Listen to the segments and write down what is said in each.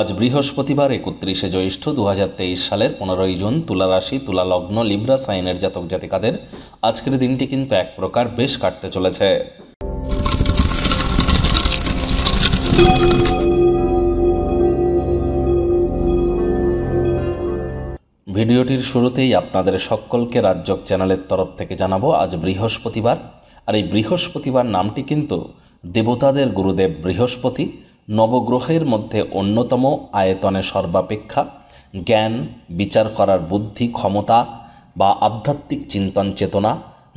আজ বৃহস্পতিবার একত্রিশে জ্যৈষ্ঠ দু সালের পনেরোই জুন তুলা রাশি তুলা লগ্ন লিব্রা সাইনের জাতক জাতিকাদের আজকের দিনটি কিন্তু এক প্রকার বেশ কাটতে চলেছে ভিডিওটির শুরুতেই আপনাদের সকলকে রাজ্যক চ্যানেলের তরফ থেকে জানাবো আজ বৃহস্পতিবার আর এই বৃহস্পতিবার নামটি কিন্তু দেবতাদের গুরুদেব বৃহস্পতি নবগ্রহের মধ্যে অন্যতম আয়তনে সর্বাপেক্ষা জ্ঞান বিচার করার বুদ্ধি ক্ষমতা বা আধ্যাত্মিক চিন্তন চেতনা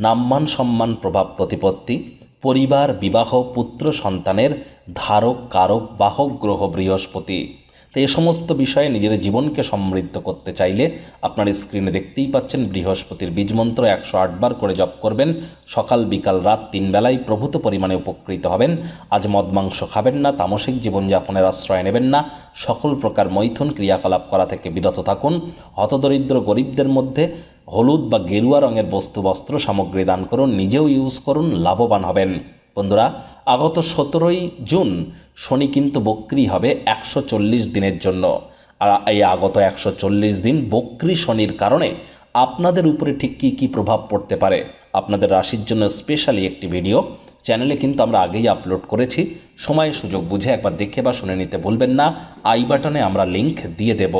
নাম্মান সম্মান প্রভাব প্রতিপত্তি পরিবার বিবাহ পুত্র সন্তানের ধারক কারক বাহক গ্রহ বৃহস্পতি তো এ সমস্ত বিষয়ে নিজের জীবনকে সমৃদ্ধ করতে চাইলে আপনার স্ক্রিনে দেখতেই পাচ্ছেন বৃহস্পতির বীজমন্ত্র একশো আটবার করে জপ করবেন সকাল বিকাল রাত তিন প্রভূত পরিমাণে উপকৃত হবেন আজ মদ মাংস খাবেন না তামসিক জীবনযাপনের আশ্রয় নেবেন না সকল প্রকার মৈথুন ক্রিয়াকলাপ করা থেকে বিরত থাকুন হতদরিদ্র গরিবদের মধ্যে হলুদ বা গেরুয়া রঙের বস্তু বস্ত্র সামগ্রী দান করুন নিজেও ইউজ করুন লাভবান হবেন বন্ধুরা আগত সতেরোই জুন শনি কিন্তু বক্রি হবে একশো দিনের জন্য আর এই আগত একশো দিন বক্রি শনির কারণে আপনাদের উপরে ঠিক কী কী প্রভাব পড়তে পারে আপনাদের রাশির জন্য স্পেশালি একটি ভিডিও চ্যানেলে কিন্তু আমরা আগেই আপলোড করেছি সময় সুযোগ বুঝে একবার দেখে বা শুনে নিতে বলবেন না আই বাটনে আমরা লিংক দিয়ে দেব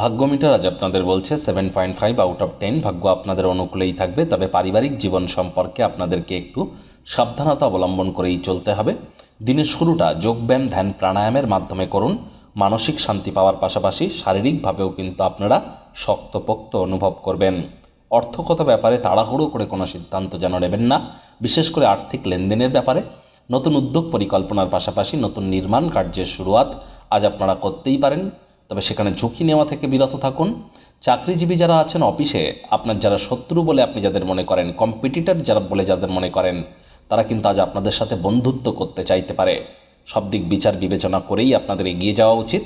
ভাগ্যমিটার আজ আপনাদের বলছে seven point five out of ten ভাগ্য আপনাদের অনুকূলেই থাকবে তবে পারিবারিক জীবন সম্পর্কে আপনাদেরকে একটু সাবধানতা অবলম্বন করেই চলতে হবে দিনের শুরুটা যোগব্যায়াম ধ্যান প্রাণায়ামের মাধ্যমে করুন মানসিক শান্তি পাওয়ার পাশাপাশি শারীরিকভাবেও কিন্তু আপনারা শক্তপোক্ত অনুভব করবেন অর্থগত ব্যাপারে তাড়াহুড়ো করে কোনো সিদ্ধান্ত যেন নেবেন না বিশেষ করে আর্থিক লেনদেনের ব্যাপারে নতুন উদ্যোগ পরিকল্পনার পাশাপাশি নতুন নির্মাণ কার্যের শুরুয়াত আজ আপনারা করতেই পারেন তবে সেখানে ঝুঁকি নেওয়া থেকে বিরত থাকুন চাকরিজীবী যারা আছেন অফিসে আপনার যারা শত্রু বলে আপনি যাদের মনে করেন কম্পিটিটার যারা বলে যাদের মনে করেন তারা কিন্তু আজ আপনাদের সাথে বন্ধুত্ব করতে চাইতে পারে সব দিক বিচার বিবেচনা করেই আপনাদের এগিয়ে যাওয়া উচিত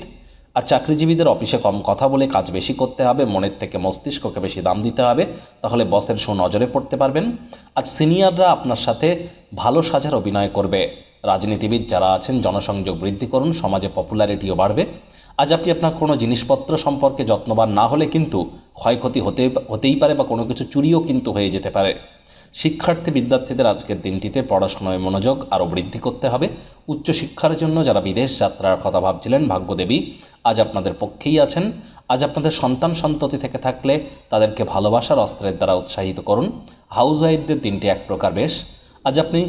আর চাকরিজীবীদের অফিসে কম কথা বলে কাজ বেশি করতে হবে মনের থেকে মস্তিষ্ককে বেশি দাম দিতে হবে তাহলে বসের নজরে পড়তে পারবেন আর সিনিয়ররা আপনার সাথে ভালো সাজার অভিনয় করবে রাজনীতিবিদ যারা আছেন জনসংযোগ বৃদ্ধি করুন সমাজে পপুলারিটিও বাড়বে আজ আপনি আপনার কোনো জিনিসপত্র সম্পর্কে যত্নবান না হলে কিন্তু ক্ষয়ক্ষতি হতে হতেই পারে বা কোনো কিছু চুরিও কিন্তু হয়ে যেতে পারে শিক্ষার্থী বিদ্যার্থীদের আজকের দিনটিতে পড়াশোনায় মনোযোগ আরও বৃদ্ধি করতে হবে উচ্চশিক্ষার জন্য যারা বিদেশ যাত্রার কথা ভাবছিলেন ভাগ্যদেবী আজ আপনাদের পক্ষেই আছেন আজ আপনাদের সন্তান সন্ততি থেকে থাকলে তাদেরকে ভালোবাসার অস্ত্রের দ্বারা উৎসাহিত করুন হাউসওয়াইফদের দিনটি এক প্রকার বেশ আজ আপনি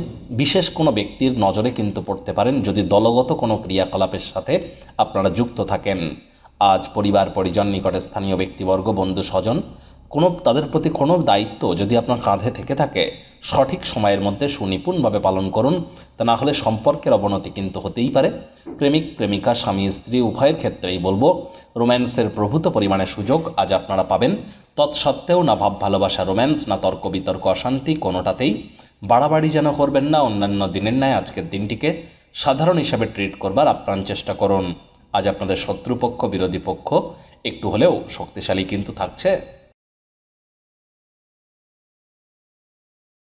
বিশেষ কোনো ব্যক্তির নজরে কিন্তু পড়তে পারেন যদি দলগত কোনো ক্রিয়াকলাপের সাথে আপনারা যুক্ত থাকেন আজ পরিবার পরিজন নিকটে স্থানীয় ব্যক্তিবর্গ বন্ধু স্বজন কোনো তাদের প্রতি কোনো দায়িত্ব যদি আপনার কাঁধে থেকে থাকে সঠিক সময়ের মধ্যে সুনিপুণভাবে পালন করুন তা না হলে সম্পর্কের অবনতি কিন্তু হতেই পারে প্রেমিক প্রেমিকা স্বামী স্ত্রী উভয়ের ক্ষেত্রেই বলবো রোম্যান্সের প্রভূত পরিমাণে সুযোগ আজ আপনারা পাবেন তৎসত্ত্বেও না ভাব ভালোবাসা রোম্যান্স না তর্ক বিতর্ক অশান্তি কোনোটাতেই বাড়াবাড়ি যেন করবেন না অন্যান্য দিনের ন্যায় আজকের দিনটিকে সাধারণ হিসাবে ট্রিট করবার আপ্রাণ চেষ্টা করুন আজ আপনাদের শত্রুপক্ষ বিরোধী পক্ষ একটু হলেও শক্তিশালী কিন্তু থাকছে